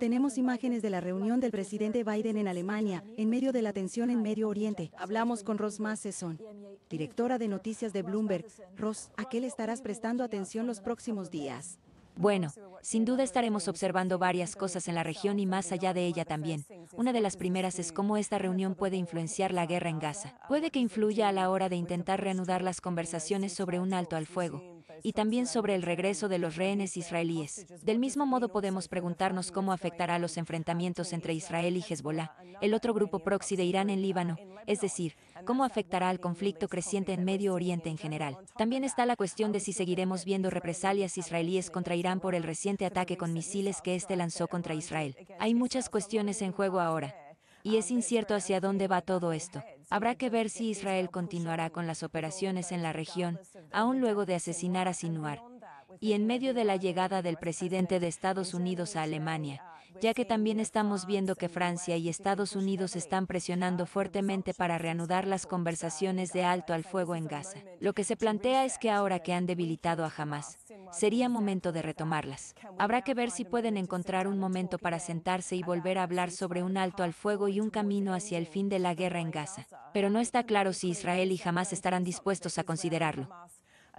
Tenemos imágenes de la reunión del presidente Biden en Alemania, en medio de la tensión en Medio Oriente. Hablamos con Ross Masseson, directora de noticias de Bloomberg. Ross, ¿a qué le estarás prestando atención los próximos días? Bueno, sin duda estaremos observando varias cosas en la región y más allá de ella también. Una de las primeras es cómo esta reunión puede influenciar la guerra en Gaza. Puede que influya a la hora de intentar reanudar las conversaciones sobre un alto al fuego y también sobre el regreso de los rehenes israelíes. Del mismo modo podemos preguntarnos cómo afectará los enfrentamientos entre Israel y Hezbollah, el otro grupo proxy de Irán en Líbano, es decir, cómo afectará al conflicto creciente en Medio Oriente en general. También está la cuestión de si seguiremos viendo represalias israelíes contra Irán por el reciente ataque con misiles que éste lanzó contra Israel. Hay muchas cuestiones en juego ahora, y es incierto hacia dónde va todo esto. Habrá que ver si Israel continuará con las operaciones en la región, aún luego de asesinar a Sinuar, y en medio de la llegada del presidente de Estados Unidos a Alemania, ya que también estamos viendo que Francia y Estados Unidos están presionando fuertemente para reanudar las conversaciones de alto al fuego en Gaza. Lo que se plantea es que ahora que han debilitado a Hamas, sería momento de retomarlas. Habrá que ver si pueden encontrar un momento para sentarse y volver a hablar sobre un alto al fuego y un camino hacia el fin de la guerra en Gaza. Pero no está claro si Israel y Hamas estarán dispuestos a considerarlo.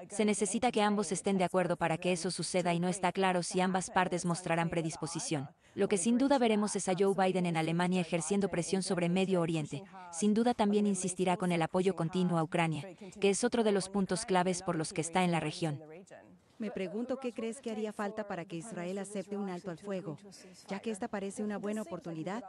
Se necesita que ambos estén de acuerdo para que eso suceda y no está claro si ambas partes mostrarán predisposición. Lo que sin duda veremos es a Joe Biden en Alemania ejerciendo presión sobre Medio Oriente. Sin duda también insistirá con el apoyo continuo a Ucrania, que es otro de los puntos claves por los que está en la región. Me pregunto qué crees que haría falta para que Israel acepte un alto al fuego, ya que esta parece una buena oportunidad.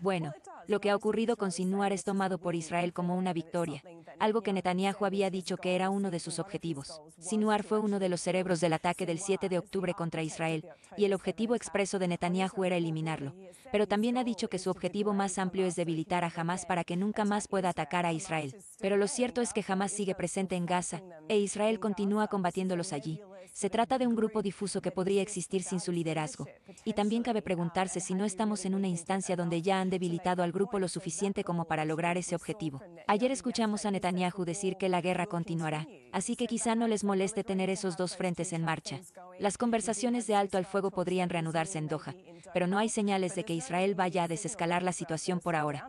Bueno, lo que ha ocurrido con Sinuar es tomado por Israel como una victoria, algo que Netanyahu había dicho que era uno de sus objetivos. Sinuar fue uno de los cerebros del ataque del 7 de octubre contra Israel, y el objetivo expreso de Netanyahu era eliminarlo. Pero también ha dicho que su objetivo más amplio es debilitar a Hamas para que nunca más pueda atacar a Israel. Pero lo cierto es que Hamas sigue presente en Gaza, e Israel continúa combatiéndolos allí, se trata de un grupo difuso que podría existir sin su liderazgo. Y también cabe preguntarse si no estamos en una instancia donde ya han debilitado al grupo lo suficiente como para lograr ese objetivo. Ayer escuchamos a Netanyahu decir que la guerra continuará, así que quizá no les moleste tener esos dos frentes en marcha. Las conversaciones de alto al fuego podrían reanudarse en Doha, pero no hay señales de que Israel vaya a desescalar la situación por ahora.